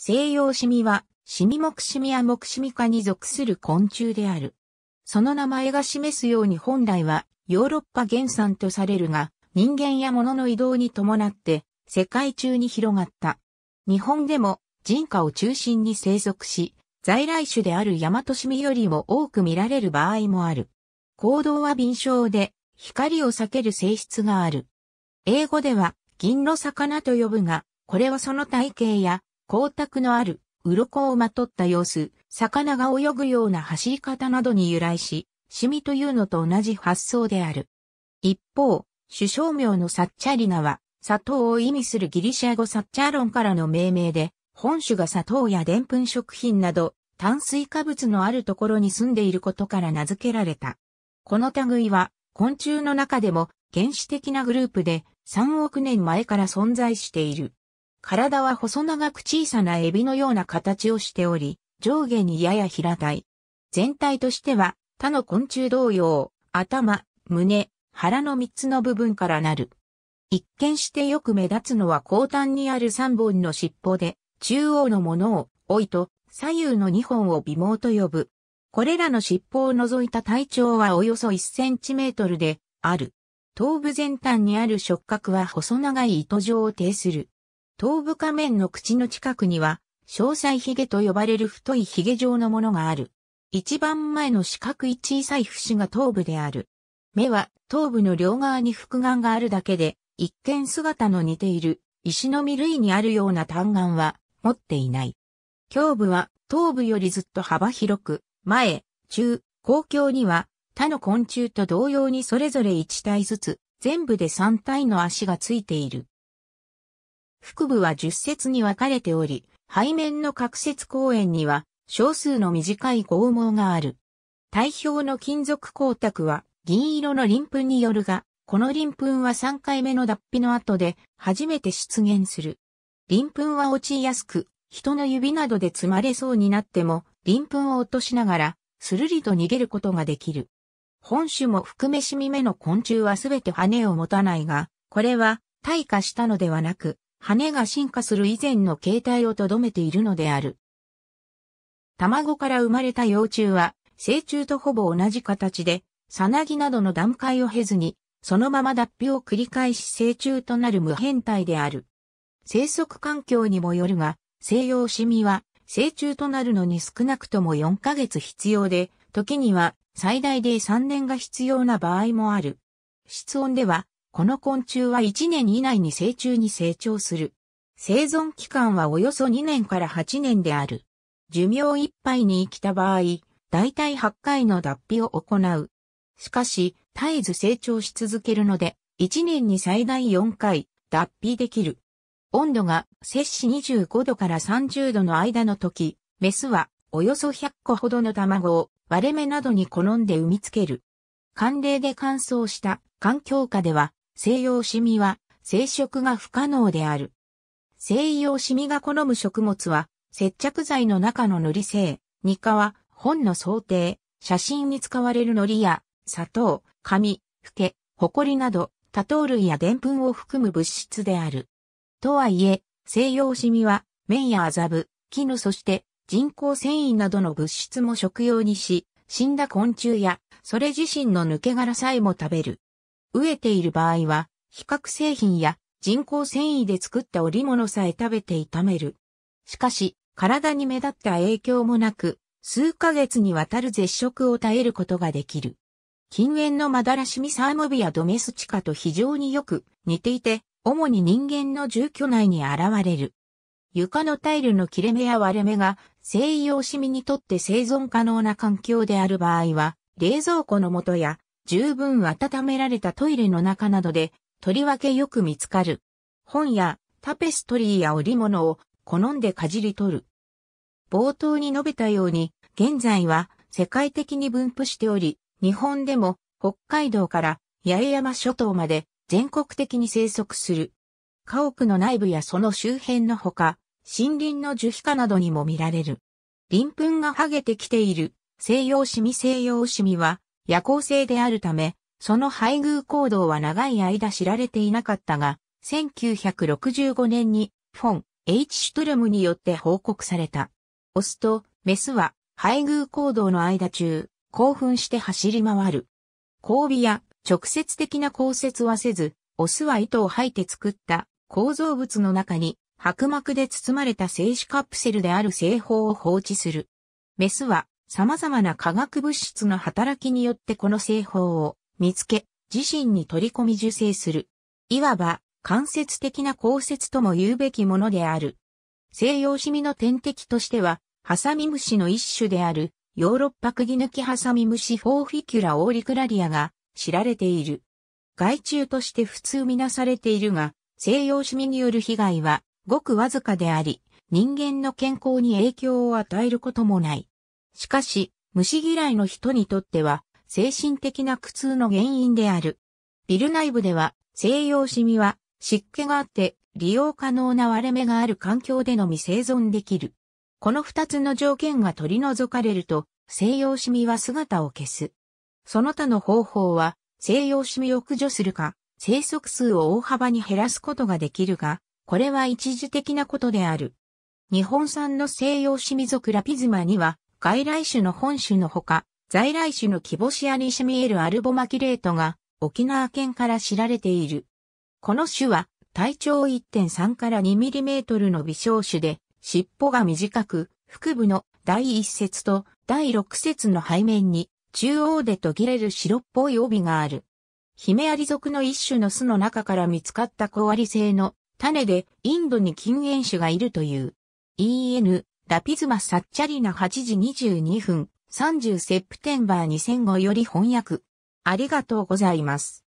西洋シミは、シミ目シミや目シミ科に属する昆虫である。その名前が示すように本来は、ヨーロッパ原産とされるが、人間や物の移動に伴って、世界中に広がった。日本でも、人家を中心に生息し、在来種であるヤマトシミよりも多く見られる場合もある。行動は敏捷で、光を避ける性質がある。英語では、銀の魚と呼ぶが、これはその体型や光沢のある、鱗をまとった様子、魚が泳ぐような走り方などに由来し、シミというのと同じ発想である。一方、首相名のサッチャリナは、砂糖を意味するギリシャ語サッチャロンからの命名で、本種が砂糖やぷん食品など、炭水化物のあるところに住んでいることから名付けられた。この類は、昆虫の中でも原始的なグループで3億年前から存在している。体は細長く小さなエビのような形をしており、上下にやや平たい。全体としては、他の昆虫同様、頭、胸、腹の3つの部分からなる。一見してよく目立つのは後端にある3本の尻尾で、中央のものを、老いと、左右の2本を微毛と呼ぶ。これらの尻尾を除いた体長はおよそ1センチメートルで、ある。頭部全端にある触覚は細長い糸状を呈する。頭部下面の口の近くには、詳細髭と呼ばれる太い髭状のものがある。一番前の四角い小さい節が頭部である。目は頭部の両側に複眼があるだけで、一見姿の似ている石の実類にあるような単眼は持っていない。胸部は頭部よりずっと幅広く、前、中、後胸には他の昆虫と同様にそれぞれ1体ずつ、全部で3体の足がついている。腹部は10節に分かれており、背面の角節公園には少数の短い剛毛がある。体表の金属光沢は銀色の鱗粉によるが、この鱗粉は3回目の脱皮の後で初めて出現する。鱗粉は落ちやすく、人の指などで積まれそうになっても、鱗粉を落としながら、スルリと逃げることができる。本種も含めしみ目の昆虫はすべて羽を持たないが、これは退化したのではなく、羽が進化する以前の形態をとどめているのである。卵から生まれた幼虫は、成虫とほぼ同じ形で、さなぎなどの段階を経ずに、そのまま脱皮を繰り返し成虫となる無変態である。生息環境にもよるが、西洋シミは、成虫となるのに少なくとも4ヶ月必要で、時には最大で3年が必要な場合もある。室温ではこの昆虫は1年以内に成虫に成長する。生存期間はおよそ2年から8年である。寿命いっぱいに生きた場合、だいたい8回の脱皮を行う。しかし、絶えず成長し続けるので、1年に最大4回、脱皮できる。温度が摂氏25度から30度の間の時、メスはおよそ100個ほどの卵を割れ目などに好んで産みつける。寒冷で乾燥した環境下では西洋シミは生殖が不可能である。西洋シミが好む食物は接着剤の中の塗り性、ニカは本の想定、写真に使われる糊や砂糖、紙、フケ、ホコリなど多糖類やプンを含む物質である。とはいえ、西洋シミは綿や麻布、絹そして人工繊維などの物質も食用にし、死んだ昆虫や、それ自身の抜け殻さえも食べる。飢えている場合は、比較製品や人工繊維で作った織物さえ食べて炒める。しかし、体に目立った影響もなく、数ヶ月にわたる絶食を耐えることができる。近縁のマダラシミサーモビアドメスチカと非常によく似ていて、主に人間の住居内に現れる。床のタイルの切れ目や割れ目が西洋シミにとって生存可能な環境である場合は、冷蔵庫の元や十分温められたトイレの中などで、とりわけよく見つかる。本やタペストリーや織物を好んでかじり取る。冒頭に述べたように、現在は世界的に分布しており、日本でも北海道から八重山諸島まで全国的に生息する。家屋の内部やその周辺のほか、森林の樹皮化などにも見られる。鱗粉が剥げてきている西洋シミ西洋シミは夜行性であるため、その配偶行動は長い間知られていなかったが、1965年にフォン、H. シュトルムによって報告された。オスとメスは配偶行動の間中、興奮して走り回る。交尾や直接的な交接はせず、オスは糸を吐いて作った構造物の中に白膜で包まれた静止カプセルである製法を放置する。メスは様々な化学物質の働きによってこの製法を見つけ、自身に取り込み受精する。いわば、間接的な降雪とも言うべきものである。西洋シミの天敵としては、ハサミムシの一種である、ヨーロッパ釘抜きハサミムシフォーフィキュラオーリクラリアが知られている。害虫として普通みなされているが、西洋シミによる被害はごくわずかであり、人間の健康に影響を与えることもない。しかし、虫嫌いの人にとっては、精神的な苦痛の原因である。ビル内部では、西洋シミは、湿気があって、利用可能な割れ目がある環境でのみ生存できる。この二つの条件が取り除かれると、西洋シミは姿を消す。その他の方法は、西洋シミを駆除するか、生息数を大幅に減らすことができるが、これは一時的なことである。日本産の西洋シミ属ラピズマには、外来種の本種のほか、在来種のキボシアニシミエルアルボマキレートが沖縄県から知られている。この種は体長1.3から2ミリメートルの微小種で、尻尾が短く、腹部の第一節と第六節の背面に中央で途切れる白っぽい帯がある。ヒメアリ族の一種の巣の中から見つかった小アリ製の種でインドに禁煙種がいるという。EN ラピズマ・サッチャリナ8時22分30セプテンバー2005より翻訳。ありがとうございます。